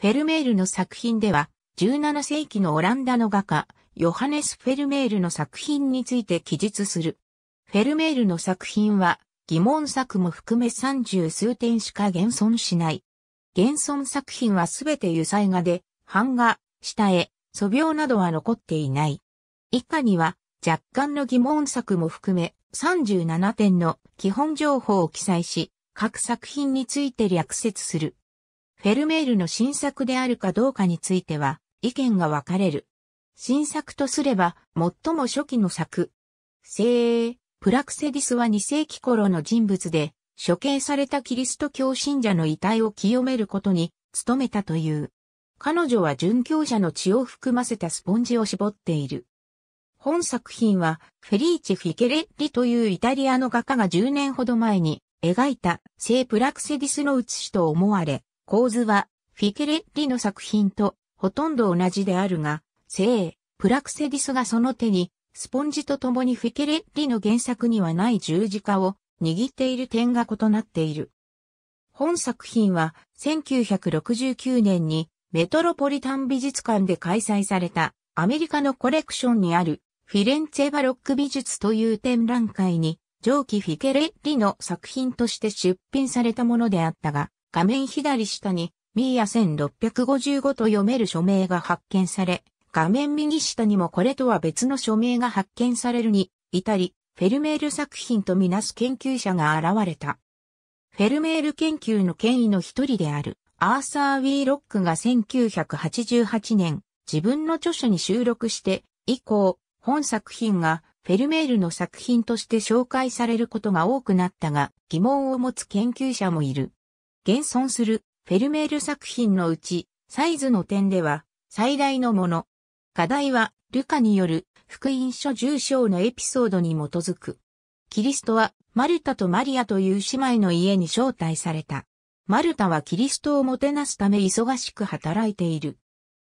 フェルメールの作品では、17世紀のオランダの画家、ヨハネス・フェルメールの作品について記述する。フェルメールの作品は、疑問作も含め三十数点しか現存しない。現存作品はすべて油彩画で、版画、下絵、素描などは残っていない。以下には、若干の疑問作も含め、37点の基本情報を記載し、各作品について略説する。フェルメールの新作であるかどうかについては意見が分かれる。新作とすれば最も初期の作。聖プラクセディスは2世紀頃の人物で処刑されたキリスト教信者の遺体を清めることに努めたという。彼女は殉教者の血を含ませたスポンジを絞っている。本作品はフェリーチ・フィケレッリというイタリアの画家が10年ほど前に描いた聖プラクセディスの写しと思われ、構図は、フィケレッリの作品とほとんど同じであるが、聖、プラクセディスがその手に、スポンジと共にフィケレッリの原作にはない十字架を握っている点が異なっている。本作品は1969年にメトロポリタン美術館で開催されたアメリカのコレクションにあるフィレンツェバロック美術という展覧会に上記フィケレッリの作品として出品されたものであったが、画面左下に、ミーヤ1655と読める署名が発見され、画面右下にもこれとは別の署名が発見されるに、至り、フェルメール作品とみなす研究者が現れた。フェルメール研究の権威の一人である、アーサー・ウィーロックが1988年、自分の著書に収録して、以降、本作品がフェルメールの作品として紹介されることが多くなったが、疑問を持つ研究者もいる。現存するフェルメール作品のうち、サイズの点では最大のもの。課題は、ルカによる福音書重章のエピソードに基づく。キリストは、マルタとマリアという姉妹の家に招待された。マルタはキリストをもてなすため忙しく働いている。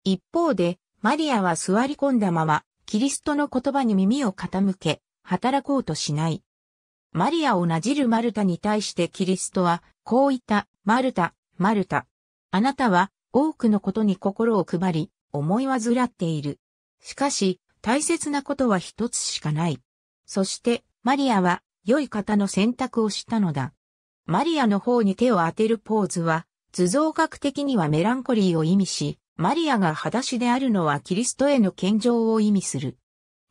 一方で、マリアは座り込んだまま、キリストの言葉に耳を傾け、働こうとしない。マリアをなじるマルタに対してキリストは、こういった、マルタ、マルタ。あなたは多くのことに心を配り、思いわずらっている。しかし、大切なことは一つしかない。そして、マリアは良い方の選択をしたのだ。マリアの方に手を当てるポーズは、図像学的にはメランコリーを意味し、マリアが裸足であるのはキリストへの献上を意味する。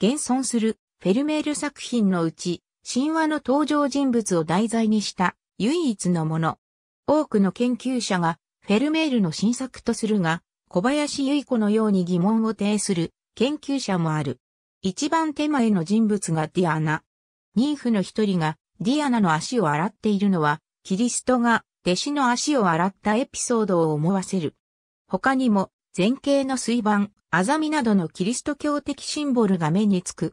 現存するフェルメール作品のうち、神話の登場人物を題材にした唯一のもの。多くの研究者がフェルメールの新作とするが、小林由衣子のように疑問を呈する研究者もある。一番手前の人物がディアナ。妊婦の一人がディアナの足を洗っているのは、キリストが弟子の足を洗ったエピソードを思わせる。他にも、前景の水盤、アザミなどのキリスト教的シンボルが目につく。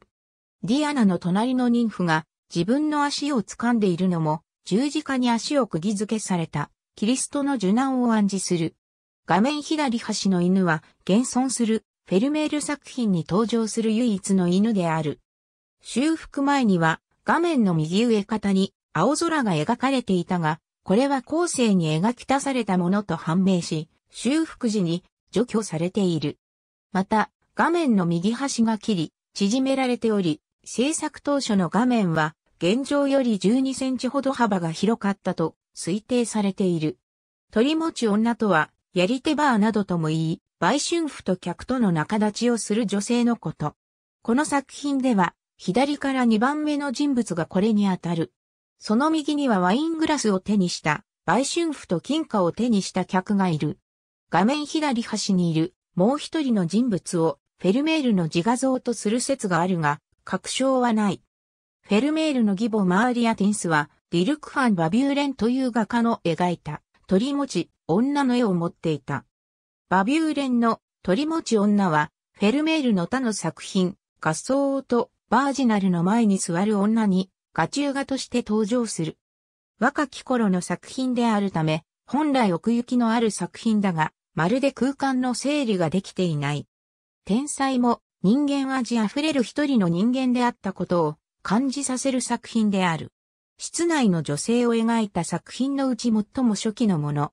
ディアナの隣の妊婦が自分の足を掴んでいるのも、十字架に足を釘付けされた、キリストの受難を暗示する。画面左端の犬は、現存する、フェルメール作品に登場する唯一の犬である。修復前には、画面の右上方に、青空が描かれていたが、これは後世に描き足されたものと判明し、修復時に除去されている。また、画面の右端が切り、縮められており、制作当初の画面は現状より12センチほど幅が広かったと推定されている。鳥持ち女とは、やり手バーなどとも言い、売春婦と客との仲立ちをする女性のこと。この作品では、左から2番目の人物がこれにあたる。その右にはワイングラスを手にした、売春婦と金貨を手にした客がいる。画面左端にいる、もう一人の人物を、フェルメールの自画像とする説があるが、確証はない。フェルメールの義母マーリア・ティンスは、ディルク・ファン・バビューレンという画家の描いた、鳥持ち、女の絵を持っていた。バビューレンの鳥持ち女は、フェルメールの他の作品、合奏とバージナルの前に座る女に、画中画として登場する。若き頃の作品であるため、本来奥行きのある作品だが、まるで空間の整理ができていない。天才も人間味あふれる一人の人間であったことを感じさせる作品である。室内の女性を描いた作品のうち最も初期のもの。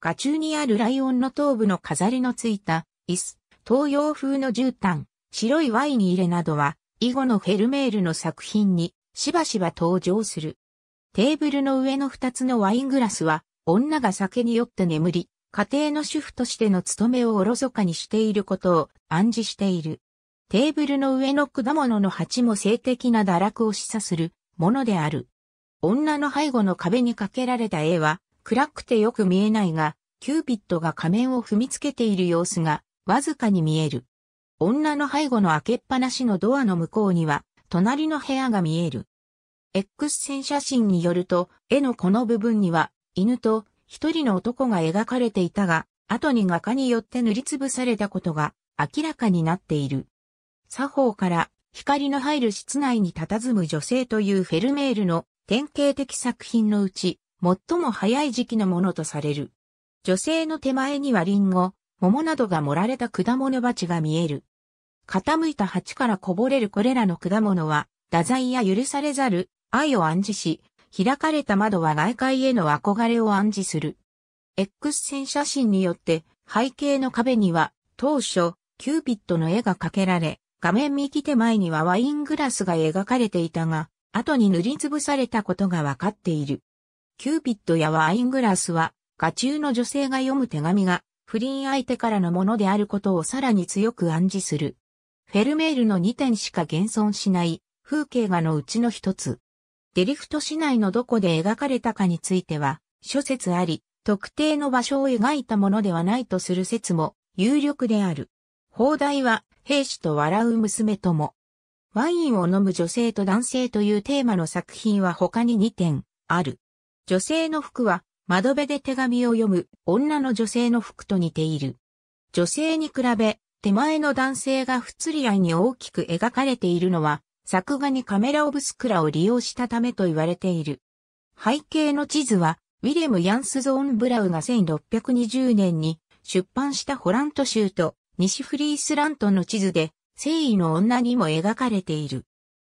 画中にあるライオンの頭部の飾りのついた、椅子、東洋風の絨毯、白いワイン入れなどは、以後のフェルメールの作品に、しばしば登場する。テーブルの上の二つのワイングラスは、女が酒に酔って眠り、家庭の主婦としての務めをおろそかにしていることを暗示している。テーブルの上の果物の鉢も性的な堕落を示唆するものである。女の背後の壁にかけられた絵は、暗くてよく見えないが、キューピッドが仮面を踏みつけている様子が、わずかに見える。女の背後の開けっぱなしのドアの向こうには、隣の部屋が見える。X 線写真によると、絵のこの部分には、犬と一人の男が描かれていたが、後に画家によって塗りつぶされたことが明らかになっている。作法から光の入る室内に佇む女性というフェルメールの典型的作品のうち、最も早い時期のものとされる。女性の手前にはリンゴ、桃などが盛られた果物鉢が見える。傾いた鉢からこぼれるこれらの果物は、太宰や許されざる愛を暗示し、開かれた窓は外界への憧れを暗示する。X 線写真によって背景の壁には当初キューピッドの絵が描けられ、画面右手前にはワイングラスが描かれていたが、後に塗りつぶされたことがわかっている。キューピッドやワイングラスは、画中の女性が読む手紙が、不倫相手からのものであることをさらに強く暗示する。フェルメールの2点しか現存しない風景画のうちの一つ。デリフト市内のどこで描かれたかについては、諸説あり、特定の場所を描いたものではないとする説も有力である。砲台は兵士と笑う娘とも。ワインを飲む女性と男性というテーマの作品は他に2点ある。女性の服は窓辺で手紙を読む女の女性の服と似ている。女性に比べ手前の男性が不釣り合いに大きく描かれているのは作画にカメラオブスクラを利用したためと言われている。背景の地図はウィレム・ヤンスゾーン・ブラウが1620年に出版したホラント州と西フリースラントの地図で、正義の女にも描かれている。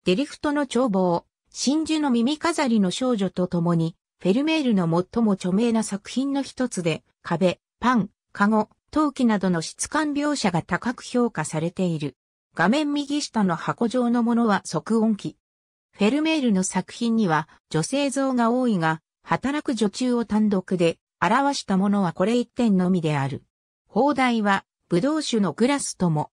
デリフトの眺望、真珠の耳飾りの少女と共に、フェルメールの最も著名な作品の一つで、壁、パン、カゴ、陶器などの質感描写が高く評価されている。画面右下の箱状のものは即音機。フェルメールの作品には女性像が多いが、働く女中を単独で表したものはこれ一点のみである。放題は葡萄酒のグラスとも、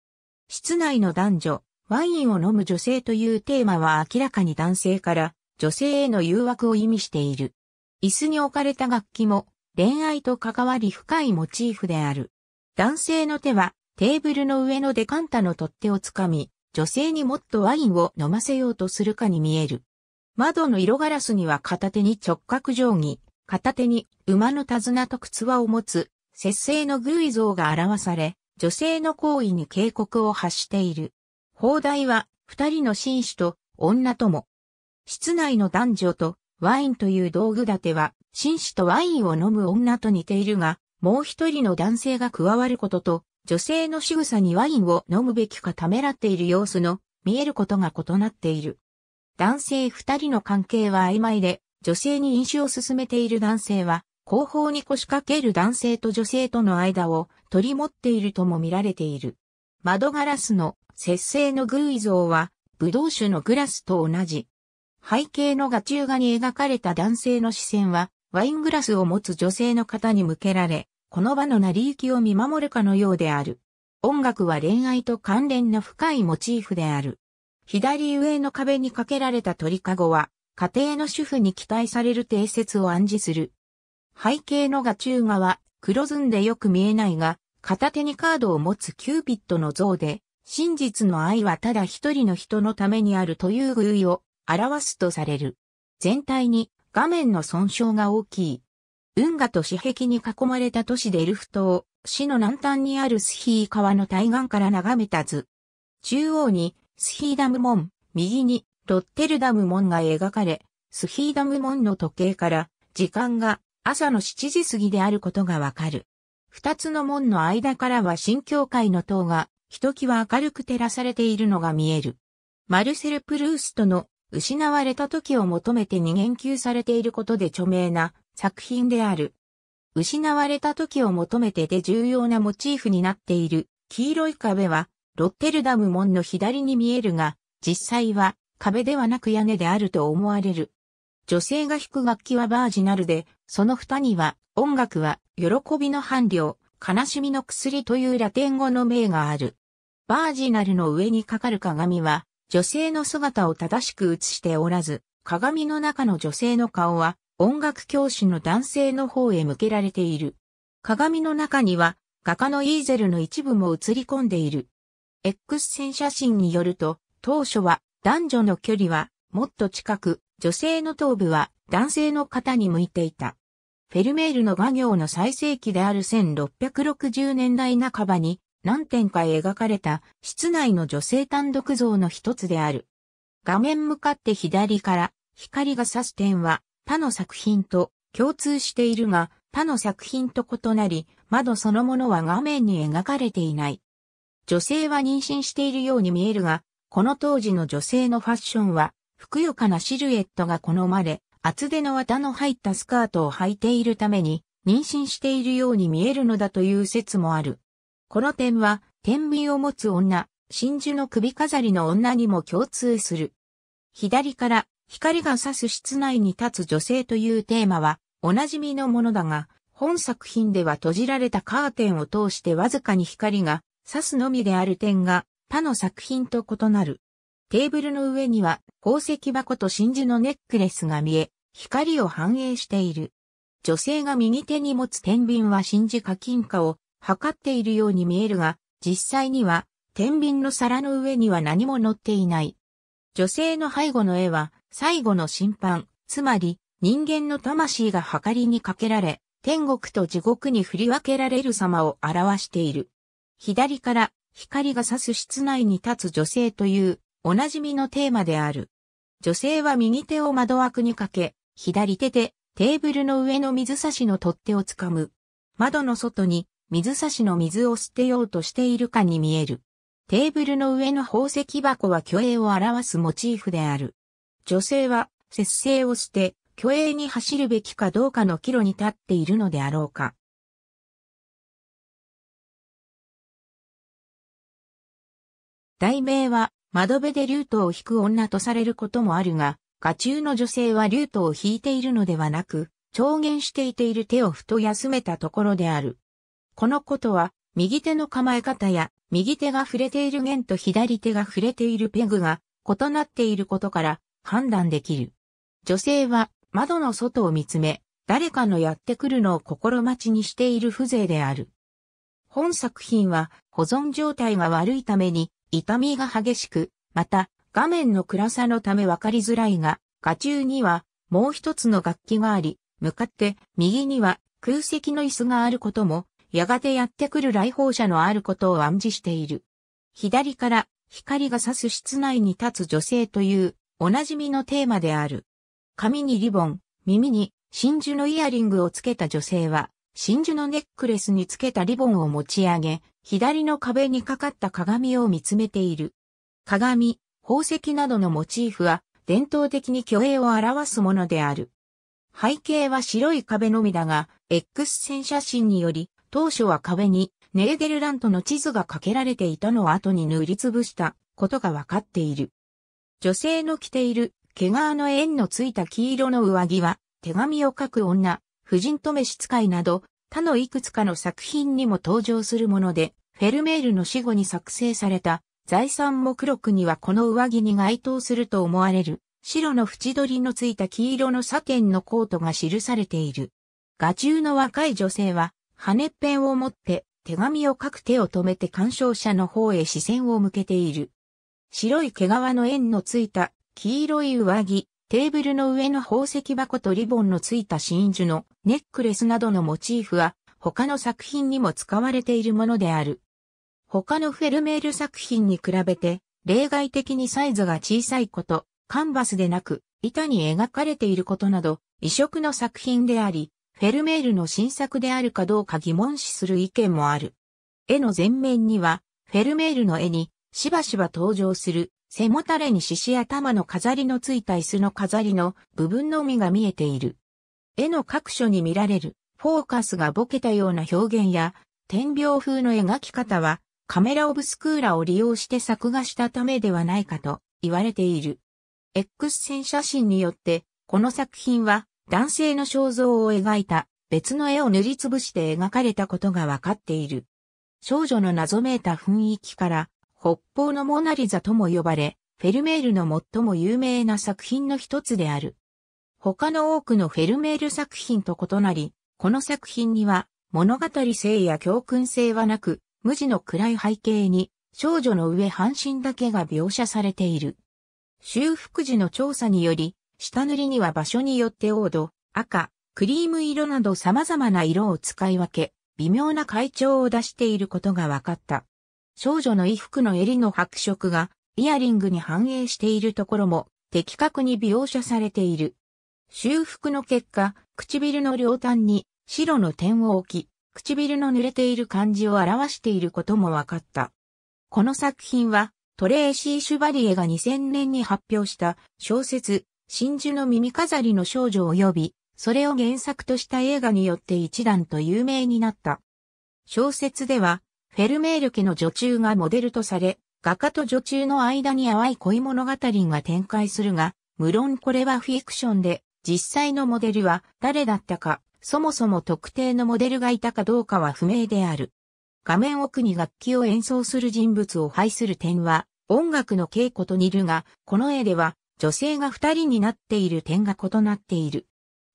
室内の男女、ワインを飲む女性というテーマは明らかに男性から女性への誘惑を意味している。椅子に置かれた楽器も恋愛と関わり深いモチーフである。男性の手はテーブルの上のデカンタの取っ手をつかみ、女性にもっとワインを飲ませようとするかに見える。窓の色ガラスには片手に直角定規、片手に馬の手綱と靴輪を持つ、節制の偶像が表され、女性の行為に警告を発している。砲台は二人の紳士と女とも。室内の男女とワインという道具立ては、紳士とワインを飲む女と似ているが、もう一人の男性が加わることと、女性の仕草にワインを飲むべきかためらっている様子の見えることが異なっている。男性二人の関係は曖昧で、女性に飲酒を進めている男性は、後方に腰掛ける男性と女性との間を取り持っているとも見られている。窓ガラスの節制の偶像は、武道種酒のグラスと同じ。背景の画中画に描かれた男性の視線は、ワイングラスを持つ女性の方に向けられ、この場の成り行きを見守るかのようである。音楽は恋愛と関連の深いモチーフである。左上の壁にかけられた鳥かごは、家庭の主婦に期待される定説を暗示する。背景の画中画は黒ずんでよく見えないが、片手にカードを持つキューピッドの像で、真実の愛はただ一人の人のためにあるという偶意を表すとされる。全体に画面の損傷が大きい。運河と紙壁に囲まれた都市デルフ島、市の南端にあるスヒー川の対岸から眺めた図。中央にスヒーダム門、右にロッテルダム門が描かれ、スヒーダム門の時計から時間が朝の7時過ぎであることがわかる。二つの門の間からは新教会の塔が、ひときわ明るく照らされているのが見える。マルセル・プルーストの失われた時を求めてに言及されていることで著名な作品である。失われた時を求めてで重要なモチーフになっている黄色い壁はロッテルダム門の左に見えるが実際は壁ではなく屋根であると思われる。女性が弾く楽器はバージナルで、その蓋には、音楽は、喜びの伴侶、悲しみの薬というラテン語の名がある。バージナルの上にかかる鏡は、女性の姿を正しく映しておらず、鏡の中の女性の顔は、音楽教師の男性の方へ向けられている。鏡の中には、画家のイーゼルの一部も映り込んでいる。X 線写真によると、当初は男女の距離はもっと近く、女性の頭部は男性の肩に向いていた。フェルメールの画業の最盛期である1660年代半ばに何点か描かれた室内の女性単独像の一つである。画面向かって左から光が差す点は他の作品と共通しているが他の作品と異なり窓そのものは画面に描かれていない。女性は妊娠しているように見えるが、この当時の女性のファッションはふくよかなシルエットが好まれ、厚手の綿の入ったスカートを履いているために、妊娠しているように見えるのだという説もある。この点は、天秤を持つ女、真珠の首飾りの女にも共通する。左から光が差す室内に立つ女性というテーマはおなじみのものだが、本作品では閉じられたカーテンを通してわずかに光が差すのみである点が他の作品と異なる。テーブルの上には宝石箱と真珠のネックレスが見え、光を反映している。女性が右手に持つ天秤は真珠か金貨を測っているように見えるが、実際には天秤の皿の上には何も載っていない。女性の背後の絵は最後の審判、つまり人間の魂が計りにかけられ、天国と地獄に振り分けられる様を表している。左から光が差す室内に立つ女性というおなじみのテーマである。女性は右手を窓枠にかけ、左手でテーブルの上の水差しの取っ手をつかむ。窓の外に水差しの水を捨てようとしているかに見える。テーブルの上の宝石箱は虚栄を表すモチーフである。女性は節制をして、虚栄に走るべきかどうかの岐路に立っているのであろうか。題名は、窓辺で竜ュートを引く女とされることもあるが、画中の女性は竜ュートを引いているのではなく、長言していている手をふと休めたところである。このことは、右手の構え方や、右手が触れている弦と左手が触れているペグが異なっていることから判断できる。女性は窓の外を見つめ、誰かのやってくるのを心待ちにしている風情である。本作品は保存状態が悪いために痛みが激しく、また、画面の暗さのため分かりづらいが、画中にはもう一つの楽器があり、向かって右には空席の椅子があることも、やがてやってくる来訪者のあることを暗示している。左から光が差す室内に立つ女性というおなじみのテーマである。髪にリボン、耳に真珠のイヤリングをつけた女性は、真珠のネックレスにつけたリボンを持ち上げ、左の壁にかかった鏡を見つめている。鏡、宝石などのモチーフは伝統的に虚栄を表すものである。背景は白い壁のみだが、X 線写真により、当初は壁にネーデルラントの地図がかけられていたのを後に塗りつぶしたことがわかっている。女性の着ている毛皮の縁のついた黄色の上着は、手紙を書く女、婦人と召使いなど、他のいくつかの作品にも登場するもので、フェルメールの死後に作成された財産目録にはこの上着に該当すると思われる白の縁取りのついた黄色のサテンのコートが記されている。画中の若い女性は羽ペンを持って手紙を書く手を止めて鑑賞者の方へ視線を向けている。白い毛皮の縁のついた黄色い上着、テーブルの上の宝石箱とリボンのついた真珠のネックレスなどのモチーフは他の作品にも使われているものである。他のフェルメール作品に比べて例外的にサイズが小さいこと、カンバスでなく板に描かれていることなど異色の作品であり、フェルメールの新作であるかどうか疑問視する意見もある。絵の前面には、フェルメールの絵にしばしば登場する背もたれに獅子頭の飾りのついた椅子の飾りの部分のみが見えている。絵の各所に見られるフォーカスがボケたような表現や、天描風の描き方はカメラオブスクーラを利用して作画したためではないかと言われている。X 線写真によって、この作品は男性の肖像を描いた別の絵を塗りつぶして描かれたことがわかっている。少女の謎めいた雰囲気から北方のモナリザとも呼ばれ、フェルメールの最も有名な作品の一つである。他の多くのフェルメール作品と異なり、この作品には物語性や教訓性はなく、無地の暗い背景に少女の上半身だけが描写されている。修復時の調査により、下塗りには場所によって黄土、赤、クリーム色など様々な色を使い分け、微妙な階調を出していることが分かった。少女の衣服の襟の白色がイヤリングに反映しているところも的確に描写されている。修復の結果、唇の両端に白の点を置き、唇の濡れている感じを表していることも分かった。この作品は、トレーシー・シュバリエが2000年に発表した小説、真珠の耳飾りの少女及び、それを原作とした映画によって一段と有名になった。小説では、フェルメール家の女中がモデルとされ、画家と女中の間に淡い恋物語が展開するが、無論これはフィクションで、実際のモデルは誰だったか、そもそも特定のモデルがいたかどうかは不明である。画面奥に楽器を演奏する人物を配する点は、音楽の稽古と似るが、この絵では、女性が二人になっている点が異なっている。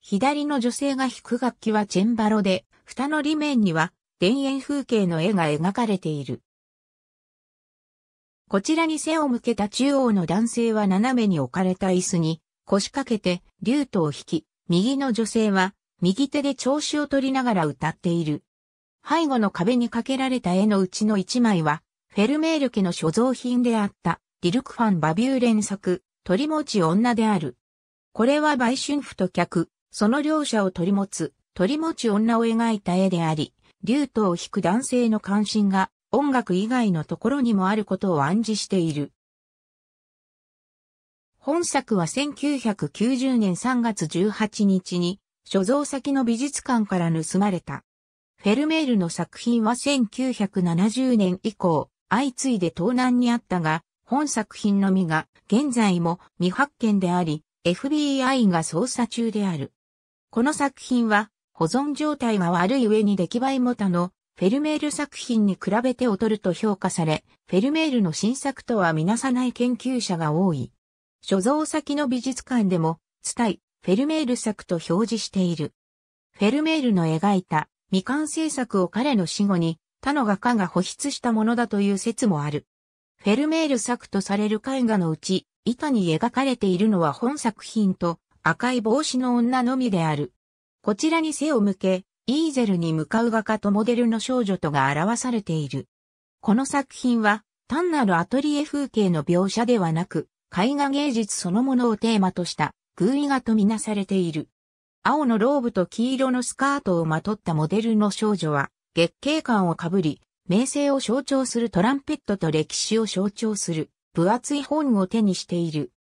左の女性が弾く楽器はチェンバロで、蓋の裏面には田園風景の絵が描かれている。こちらに背を向けた中央の男性は斜めに置かれた椅子に腰掛けて竜トを引き、右の女性は右手で調子を取りながら歌っている。背後の壁に掛けられた絵のうちの一枚は、フェルメール家の所蔵品であった、ディルクファン・バビュー連作、鳥持ち女である。これは売春婦と客、その両者を取り持つ、鳥持ち女を描いた絵であり、リュートを弾く男性の関心が音楽以外のところにもあることを暗示している。本作は1990年3月18日に所蔵先の美術館から盗まれた。フェルメールの作品は1970年以降、相次いで盗難にあったが、本作品のみが現在も未発見であり、FBI が捜査中である。この作品は保存状態が悪い上に出来栄えも他のフェルメール作品に比べて劣ると評価され、フェルメールの新作とはみなさない研究者が多い。所蔵先の美術館でも、伝え、フェルメール作と表示している。フェルメールの描いた未完成作を彼の死後に他の画家が保筆したものだという説もある。フェルメール作とされる絵画のうち、板に描かれているのは本作品と赤い帽子の女のみである。こちらに背を向け、イーゼルに向かう画家とモデルの少女とが表されている。この作品は、単なるアトリエ風景の描写ではなく、絵画芸術そのものをテーマとした偶意画とみなされている。青のローブと黄色のスカートをまとったモデルの少女は、月桂冠をかぶり、名声を象徴するトランペットと歴史を象徴する分厚い本を手にしている。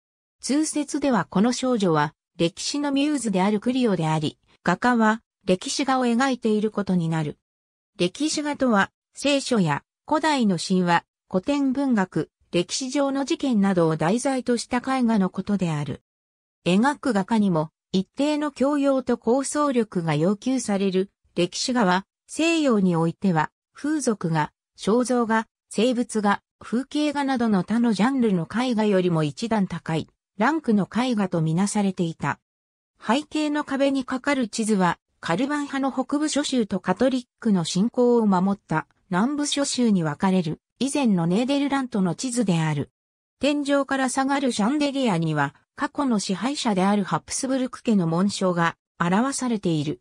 通説ではこの少女は、歴史のミューズであるクリオであり、画家は歴史画を描いていることになる。歴史画とは、聖書や古代の神話、古典文学、歴史上の事件などを題材とした絵画のことである。描く画家にも一定の教養と構想力が要求される歴史画は西洋においては風俗画、肖像画、生物画、風景画などの他のジャンルの絵画よりも一段高いランクの絵画とみなされていた。背景の壁にかかる地図は、カルバン派の北部諸州とカトリックの信仰を守った南部諸州に分かれる以前のネーデルラントの地図である。天井から下がるシャンデリアには過去の支配者であるハプスブルク家の紋章が表されている。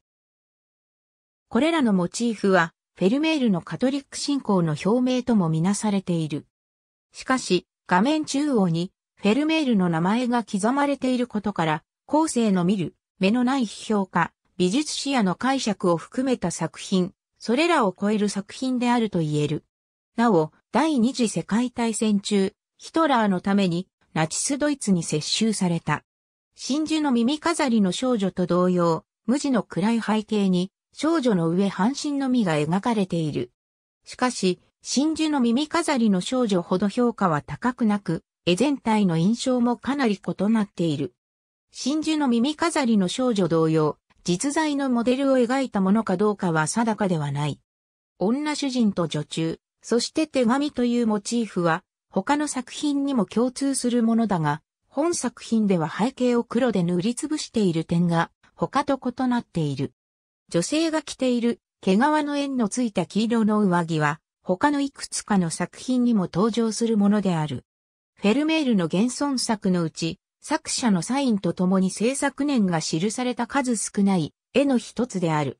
これらのモチーフはフェルメールのカトリック信仰の表明ともみなされている。しかし画面中央にフェルメールの名前が刻まれていることから後世の見る、目のない批評家、美術史やの解釈を含めた作品、それらを超える作品であると言える。なお、第二次世界大戦中、ヒトラーのためにナチスドイツに接収された。真珠の耳飾りの少女と同様、無地の暗い背景に少女の上半身のみが描かれている。しかし、真珠の耳飾りの少女ほど評価は高くなく、絵全体の印象もかなり異なっている。真珠の耳飾りの少女同様、実在のモデルを描いたものかどうかは定かではない。女主人と女中、そして手紙というモチーフは、他の作品にも共通するものだが、本作品では背景を黒で塗りつぶしている点が、他と異なっている。女性が着ている、毛皮の縁のついた黄色の上着は、他のいくつかの作品にも登場するものである。フェルメールの現存作のうち、作者のサインと共に制作年が記された数少ない絵の一つである。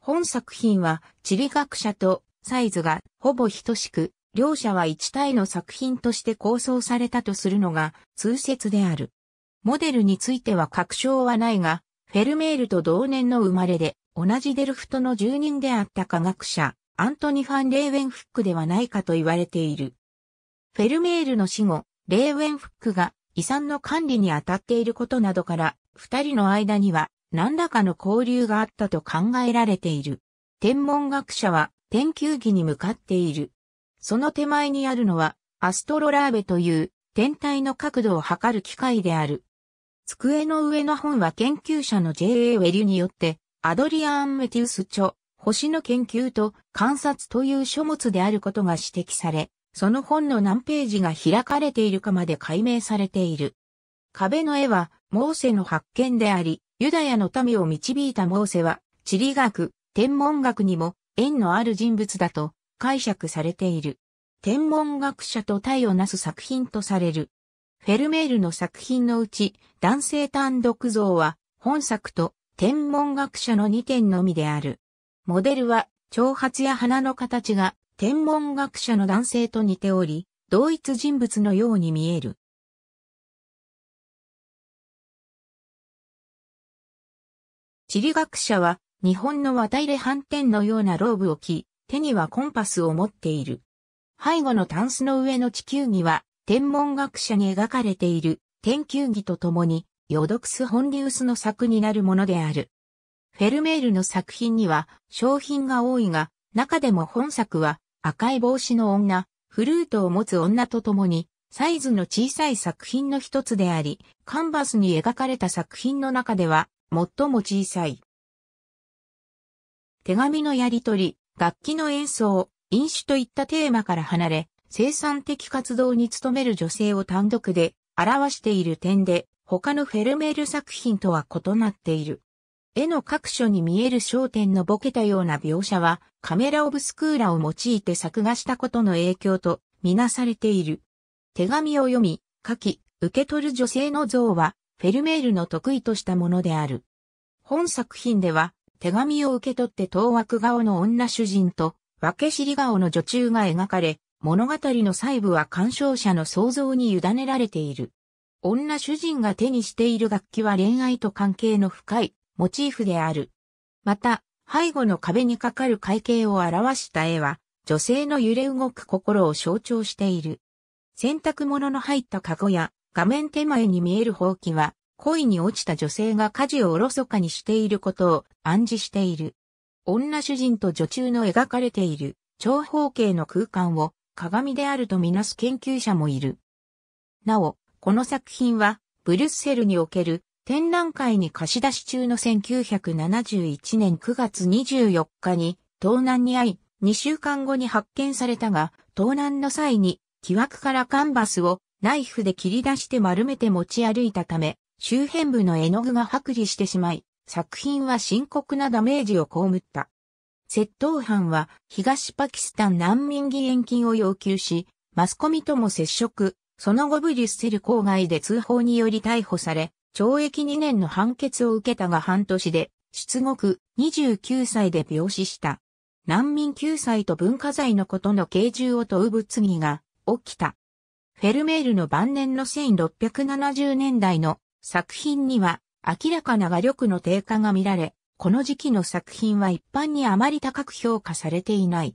本作品は地理学者とサイズがほぼ等しく、両者は一体の作品として構想されたとするのが通説である。モデルについては確証はないが、フェルメールと同年の生まれで、同じデルフトの住人であった科学者、アントニ・ファン・レーウェンフックではないかと言われている。フェルメールの死後、レーウェンフックが遺産の管理に当たっていることなどから、二人の間には何らかの交流があったと考えられている。天文学者は天球儀に向かっている。その手前にあるのは、アストロラーベという天体の角度を測る機械である。机の上の本は研究者の J.A. ウェリュによって、アドリアン・メティウス著、星の研究と観察という書物であることが指摘され、その本の何ページが開かれているかまで解明されている。壁の絵は、モーセの発見であり、ユダヤの民を導いたモーセは、地理学、天文学にも縁のある人物だと解釈されている。天文学者と対をなす作品とされる。フェルメールの作品のうち、男性単独像は、本作と天文学者の2点のみである。モデルは、長髪や鼻の形が天文学者の男性と似ており、同一人物のように見える。地理学者は、日本の綿入れ反転のようなローブを着、手にはコンパスを持っている。背後のタンスの上の地球儀は、天文学者に描かれている天球儀とともに、ヨドクス・ホンリウスの作になるものである。フェルメールの作品には、商品が多いが、中でも本作は赤い帽子の女、フルートを持つ女と共に、サイズの小さい作品の一つであり、カンバスに描かれた作品の中では、最も小さい。手紙のやり取り、楽器の演奏、飲酒といったテーマから離れ、生産的活動に努める女性を単独で表している点で、他のフェルメール作品とは異なっている。絵の各所に見える焦点のボケたような描写は、カメラオブスクーラを用いて作画したことの影響とみなされている。手紙を読み、書き、受け取る女性の像は、フェルメールの得意としたものである。本作品では、手紙を受け取って当枠顔の女主人と、分け知り顔の女中が描かれ、物語の細部は鑑賞者の想像に委ねられている。女主人が手にしている楽器は恋愛と関係の深いモチーフである。また、背後の壁にかかる会計を表した絵は、女性の揺れ動く心を象徴している。洗濯物の入ったカゴや、画面手前に見えるほうきは、恋に落ちた女性が家事をおろそかにしていることを暗示している。女主人と女中の描かれている長方形の空間を鏡であるとみなす研究者もいる。なお、この作品は、ブルッセルにおける展覧会に貸し出し中の1971年9月24日に盗難に遭い、2週間後に発見されたが、盗難の際に、木枠からカンバスをナイフで切り出して丸めて持ち歩いたため、周辺部の絵の具が剥離してしまい、作品は深刻なダメージを被った。窃盗犯は東パキスタン難民義援金を要求し、マスコミとも接触、その後ブリュッセル郊外で通報により逮捕され、懲役2年の判決を受けたが半年で、出獄29歳で病死した。難民救済と文化財のことの軽重を問う物議が起きた。フェルメールの晩年の1670年代の作品には明らかな画力の低下が見られ、この時期の作品は一般にあまり高く評価されていない。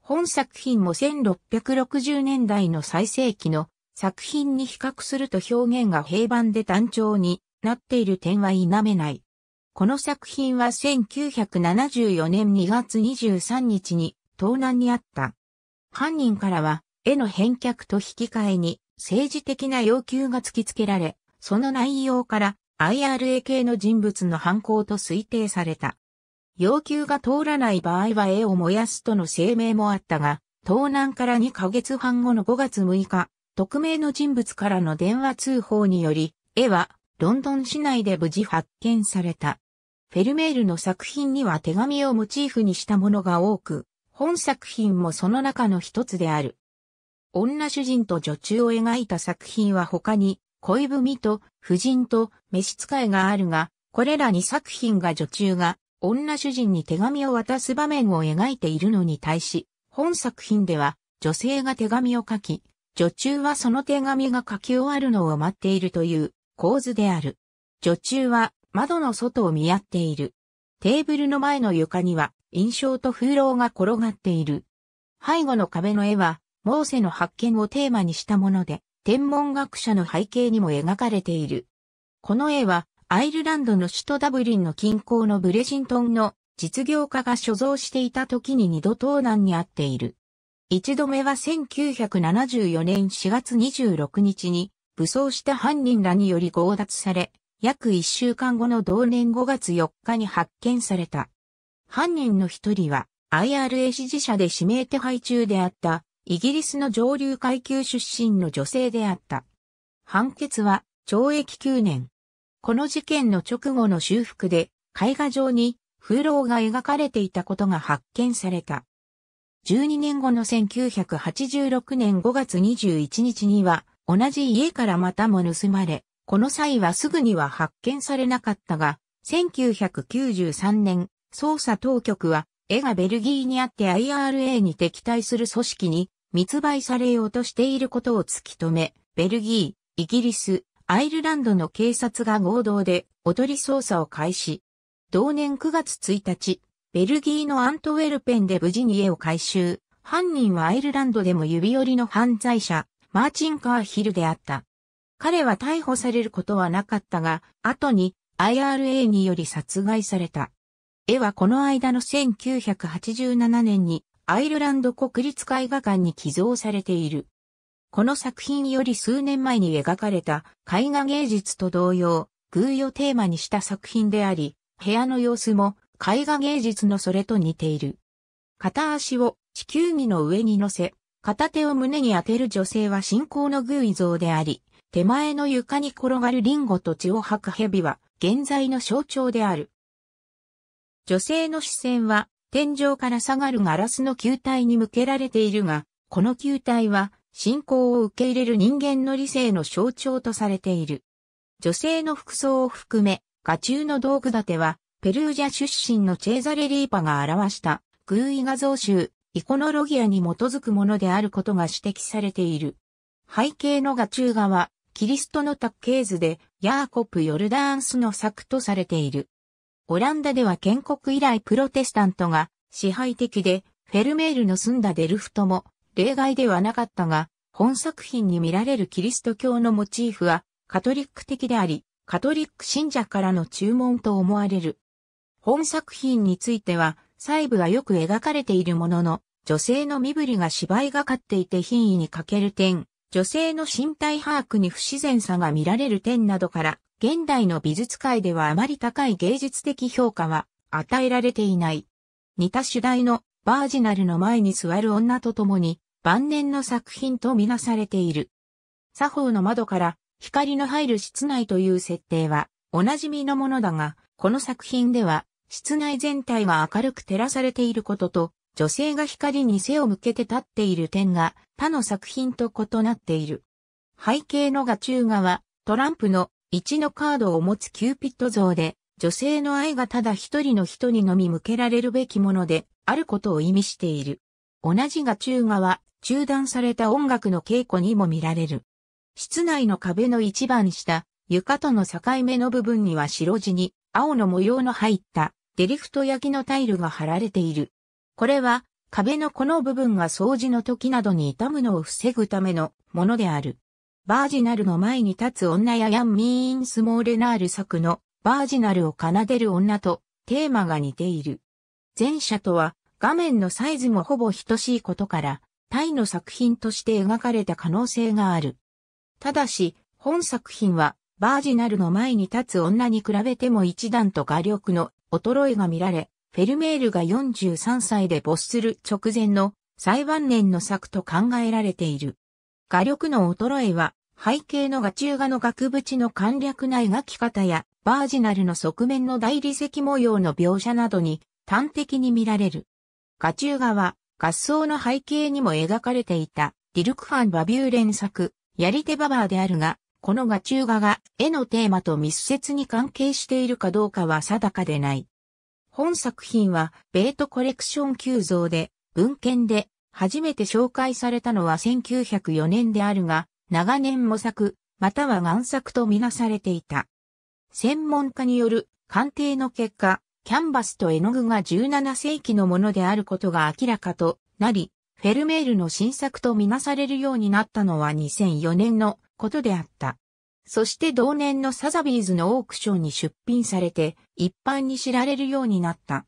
本作品も1660年代の最盛期の作品に比較すると表現が平板で単調になっている点は否めない。この作品は1974年2月23日に盗難にあった。犯人からは絵の返却と引き換えに政治的な要求が突きつけられ、その内容から IRA 系の人物の犯行と推定された。要求が通らない場合は絵を燃やすとの声明もあったが、盗難から2ヶ月半後の5月6日、匿名の人物からの電話通報により、絵はロンドン市内で無事発見された。フェルメールの作品には手紙をモチーフにしたものが多く、本作品もその中の一つである。女主人と女中を描いた作品は他に、恋文と夫人と召使いがあるが、これら2作品が女中が女主人に手紙を渡す場面を描いているのに対し、本作品では女性が手紙を書き、女中はその手紙が書き終わるのを待っているという構図である。女中は窓の外を見合っている。テーブルの前の床には印象と風呂が転がっている。背後の壁の絵は、モーセの発見をテーマにしたもので、天文学者の背景にも描かれている。この絵は、アイルランドの首都ダブリンの近郊のブレジントンの実業家が所蔵していた時に二度盗難にあっている。一度目は1974年4月26日に武装した犯人らにより強奪され、約一週間後の同年5月4日に発見された。犯人の一人は IRA 支持者で指名手配中であったイギリスの上流階級出身の女性であった。判決は懲役9年。この事件の直後の修復で絵画上に風浪が描かれていたことが発見された。12年後の1986年5月21日には、同じ家からまたも盗まれ、この際はすぐには発見されなかったが、1993年、捜査当局は、絵がベルギーにあって IRA に敵対する組織に密売されようとしていることを突き止め、ベルギー、イギリス、アイルランドの警察が合同でおとり捜査を開始。同年9月1日、ベルギーのアントウェルペンで無事に家を回収。犯人はアイルランドでも指折りの犯罪者、マーチン・カーヒルであった。彼は逮捕されることはなかったが、後に IRA により殺害された。絵はこの間の1987年にアイルランド国立絵画館に寄贈されている。この作品より数年前に描かれた絵画芸術と同様、偶をテーマにした作品であり、部屋の様子も絵画芸術のそれと似ている。片足を地球儀の上に乗せ、片手を胸に当てる女性は信仰の偶像であり、手前の床に転がるリンゴと血を吐く蛇は、現在の象徴である。女性の視線は、天井から下がるガラスの球体に向けられているが、この球体は、信仰を受け入れる人間の理性の象徴とされている。女性の服装を含め、画中の道具立ては、ペルージャ出身のチェーザレ・リーパが表した偶意画像集、イコノロギアに基づくものであることが指摘されている。背景の画中画は、キリストの卓形図で、ヤーコプ・ヨルダーンスの作とされている。オランダでは建国以来プロテスタントが支配的で、フェルメールの住んだデルフトも例外ではなかったが、本作品に見られるキリスト教のモチーフはカトリック的であり、カトリック信者からの注文と思われる。本作品については、細部はよく描かれているものの、女性の身振りが芝居がかっていて品位に欠ける点、女性の身体把握に不自然さが見られる点などから、現代の美術界ではあまり高い芸術的評価は与えられていない。似た主題のバージナルの前に座る女と共に晩年の作品とみなされている。作法の窓から光の入る室内という設定はおなじみのものだが、この作品では室内全体は明るく照らされていることと、女性が光に背を向けて立っている点が他の作品と異なっている。背景の画中画は、トランプの1のカードを持つキューピット像で、女性の愛がただ一人の人にのみ向けられるべきもので、あることを意味している。同じ画中画は、中断された音楽の稽古にも見られる。室内の壁の一番下、床との境目の部分には白地に、青の模様の入ったデリフト焼きのタイルが貼られている。これは壁のこの部分が掃除の時などに傷むのを防ぐためのものである。バージナルの前に立つ女やヤン・ミーン・スモーレナール作のバージナルを奏でる女とテーマが似ている。前者とは画面のサイズもほぼ等しいことからタイの作品として描かれた可能性がある。ただし本作品はバージナルの前に立つ女に比べても一段と画力の衰えが見られ、フェルメールが43歳で没する直前の最晩年の作と考えられている。画力の衰えは、背景の画中画の額縁の簡略な描き方や、バージナルの側面の大理石模様の描写などに端的に見られる。画中画は、合奏の背景にも描かれていた、ディルクファン・バビュー連作、やり手ババーであるが、この画中画が絵のテーマと密接に関係しているかどうかは定かでない。本作品は、ベートコレクション急増で、文献で初めて紹介されたのは1904年であるが、長年模索、または贋作とみなされていた。専門家による鑑定の結果、キャンバスと絵の具が17世紀のものであることが明らかとなり、フェルメールの新作とみなされるようになったのは2004年のことであった。そして同年のサザビーズのオークションに出品されて一般に知られるようになった。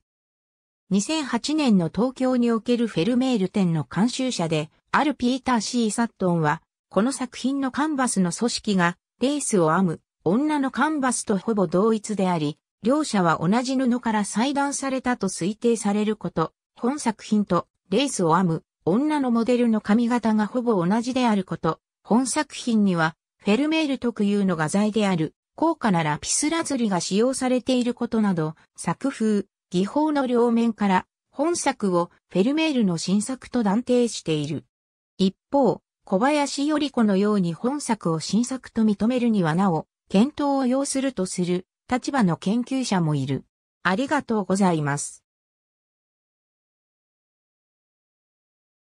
2008年の東京におけるフェルメール展の監修者であるピーター・シー・サットンはこの作品のカンバスの組織がレースを編む女のカンバスとほぼ同一であり、両者は同じ布から裁断されたと推定されること、本作品とレースを編む女のモデルの髪型がほぼ同じであること、本作品には、フェルメール特有の画材である、高価なラピスラズリが使用されていることなど、作風、技法の両面から、本作をフェルメールの新作と断定している。一方、小林より子のように本作を新作と認めるにはなお、検討を要するとする立場の研究者もいる。ありがとうございます。